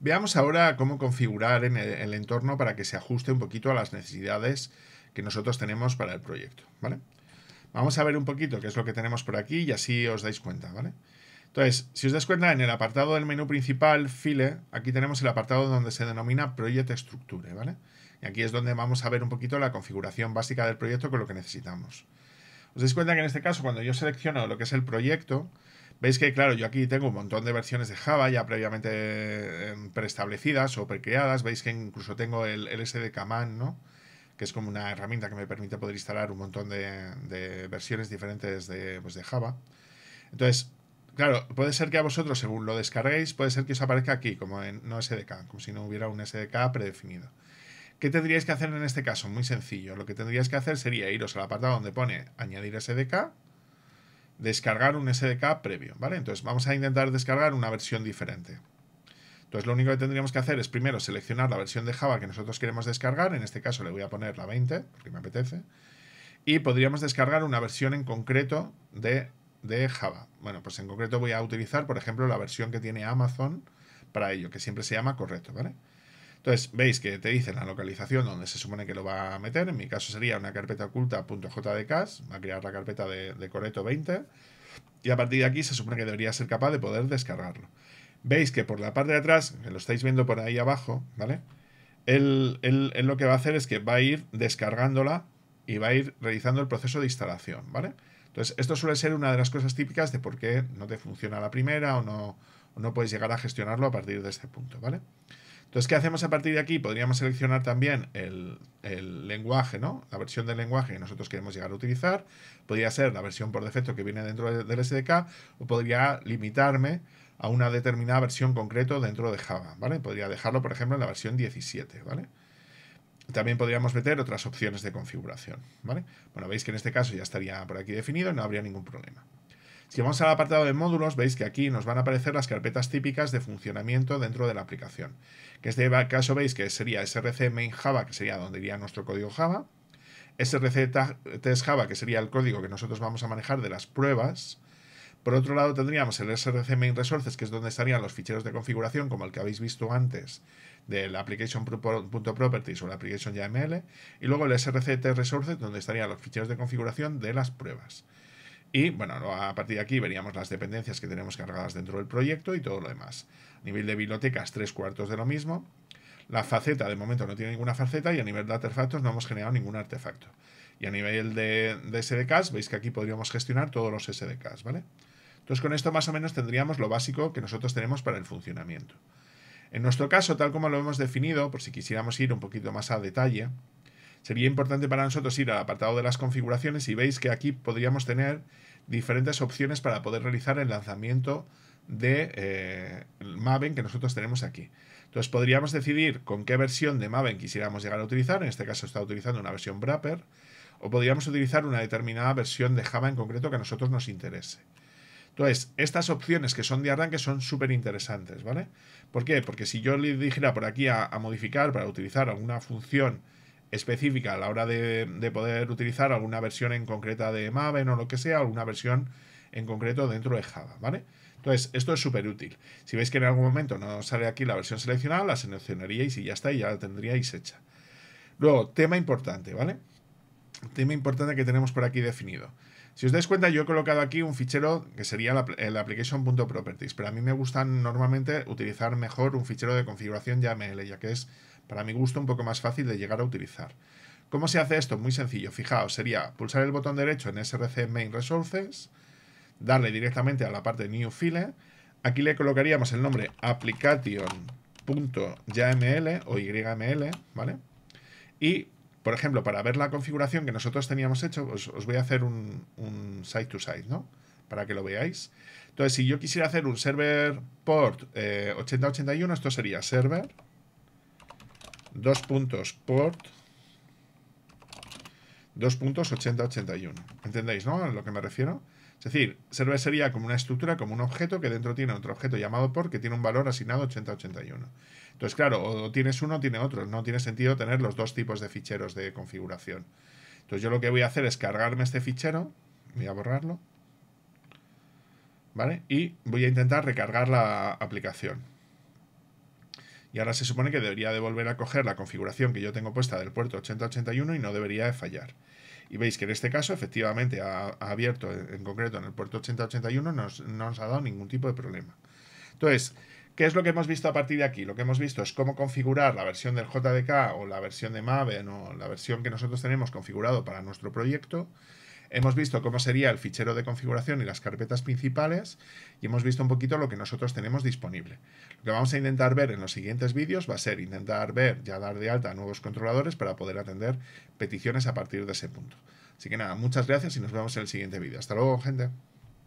Veamos ahora cómo configurar en el, entorno para que se ajuste un poquito a las necesidades que nosotros tenemos para el proyecto, ¿vale? Vamos a ver un poquito qué es lo que tenemos por aquí y así os dais cuenta, ¿vale? Entonces, si os dais cuenta, en el apartado del menú principal, File, aquí tenemos el apartado donde se denomina Project Structure, ¿vale? Y aquí es donde vamos a ver un poquito la configuración básica del proyecto con lo que necesitamos. Os dais cuenta que en este caso, cuando yo selecciono lo que es el proyecto, veis que, claro, yo aquí tengo un montón de versiones de Java ya previamente eh, preestablecidas o precreadas. Veis que incluso tengo el, el SDK Man, ¿no? que es como una herramienta que me permite poder instalar un montón de, versiones diferentes de, pues, de Java. Entonces, claro, puede ser que a vosotros, según lo descarguéis, puede ser que os aparezca aquí, como en no SDK, como si no hubiera un SDK predefinido. ¿Qué tendríais que hacer en este caso? Muy sencillo. Lo que tendríais que hacer sería iros al apartado donde pone añadir SDK, descargar un SDK previo, ¿vale? Entonces vamos a intentar descargar una versión diferente. Entonces lo único que tendríamos que hacer es primero seleccionar la versión de Java que nosotros queremos descargar, en este caso le voy a poner la 20, porque me apetece, y podríamos descargar una versión en concreto de, de Java. Bueno, pues en concreto voy a utilizar, por ejemplo, la versión que tiene Amazon para ello, que siempre se llama correcto, ¿vale? Entonces, veis que te dice la localización donde se supone que lo va a meter. En mi caso sería una carpeta oculta.jdk, va a crear la carpeta de, de Coreto 20. Y a partir de aquí se supone que debería ser capaz de poder descargarlo. Veis que por la parte de atrás, que lo estáis viendo por ahí abajo, ¿vale? Él, lo que va a hacer es que va a ir descargándola y va a ir realizando el proceso de instalación, ¿vale? Entonces, esto suele ser una de las cosas típicas de por qué no te funciona la primera o no, no puedes llegar a gestionarlo a partir de este punto, ¿vale? vale entonces, ¿qué hacemos a partir de aquí? Podríamos seleccionar también el, lenguaje, ¿no? La versión del lenguaje que nosotros queremos llegar a utilizar. Podría ser la versión por defecto que viene dentro del SDK o podría limitarme a una determinada versión concreta dentro de Java, ¿vale? Podría dejarlo, por ejemplo, en la versión 17, ¿vale? También podríamos meter otras opciones de configuración, ¿vale? Bueno, veis que en este caso ya estaría por aquí definido y no habría ningún problema. Si vamos al apartado de módulos, veis que aquí nos van a aparecer las carpetas típicas de funcionamiento dentro de la aplicación. Que en este caso veis que sería src main java, que sería donde iría nuestro código java, src test java, que sería el código que nosotros vamos a manejar de las pruebas, por otro lado tendríamos el src main resources, que es donde estarían los ficheros de configuración, como el que habéis visto antes del application.properties o la application.yml y luego el src test resources, donde estarían los ficheros de configuración de las pruebas. Y bueno, a partir de aquí veríamos las dependencias que tenemos cargadas dentro del proyecto y todo lo demás. A nivel de bibliotecas, tres cuartos de lo mismo. La faceta, de momento, no tiene ninguna faceta y a nivel de artefactos no hemos generado ningún artefacto. Y a nivel de, SDKs, veis que aquí podríamos gestionar todos los SDKs, ¿vale? Entonces con esto más o menos tendríamos lo básico que nosotros tenemos para el funcionamiento. En nuestro caso, tal como lo hemos definido, por si quisiéramos ir un poquito más a detalle, Sería importante para nosotros ir al apartado de las configuraciones y veis que aquí podríamos tener diferentes opciones para poder realizar el lanzamiento de eh, Maven que nosotros tenemos aquí. Entonces podríamos decidir con qué versión de Maven quisiéramos llegar a utilizar, en este caso está utilizando una versión wrapper, o podríamos utilizar una determinada versión de Java en concreto que a nosotros nos interese. Entonces, estas opciones que son de arranque son súper interesantes, ¿vale? ¿Por qué? Porque si yo le dijera por aquí a modificar para utilizar alguna función específica a la hora de, poder utilizar alguna versión en concreta de Maven o lo que sea, alguna versión en concreto dentro de Java, ¿vale? Entonces, esto es súper útil. Si veis que en algún momento no sale aquí la versión seleccionada, la seleccionaríais y ya está, y ya la tendríais hecha. Luego, tema importante, ¿vale? Tema importante que tenemos por aquí definido. Si os dais cuenta, yo he colocado aquí un fichero que sería la, el application.properties, pero a mí me gusta normalmente utilizar mejor un fichero de configuración YAML, ya que es para mi gusto un poco más fácil de llegar a utilizar. ¿Cómo se hace esto? Muy sencillo, fijaos, sería pulsar el botón derecho en SRC Main Resources, darle directamente a la parte New File, aquí le colocaríamos el nombre application.yml o yml, ¿vale? Y, por ejemplo, para ver la configuración que nosotros teníamos hecho, os, voy a hacer un, side to side ¿no? Para que lo veáis. Entonces, si yo quisiera hacer un server port 8081, eh, esto sería server Dos puntos port. Dos puntos 8081. ¿Entendéis, no? A lo que me refiero. Es decir, server sería como una estructura, como un objeto que dentro tiene otro objeto llamado port, que tiene un valor asignado 8081. Entonces, claro, o tienes uno o tiene otro. No tiene sentido tener los dos tipos de ficheros de configuración. Entonces, yo lo que voy a hacer es cargarme este fichero. Voy a borrarlo. ¿Vale? Y voy a intentar recargar la aplicación. Y ahora se supone que debería de volver a coger la configuración que yo tengo puesta del puerto 8081 y no debería de fallar. Y veis que en este caso efectivamente ha, abierto en concreto en el puerto 8081, no nos, nos ha dado ningún tipo de problema. Entonces, ¿Qué es lo que hemos visto a partir de aquí? Lo que hemos visto es cómo configurar la versión del JDK o la versión de Maven o la versión que nosotros tenemos configurado para nuestro proyecto Hemos visto cómo sería el fichero de configuración y las carpetas principales y hemos visto un poquito lo que nosotros tenemos disponible. Lo que vamos a intentar ver en los siguientes vídeos va a ser intentar ver, ya dar de alta a nuevos controladores para poder atender peticiones a partir de ese punto. Así que nada, muchas gracias y nos vemos en el siguiente vídeo. Hasta luego, gente.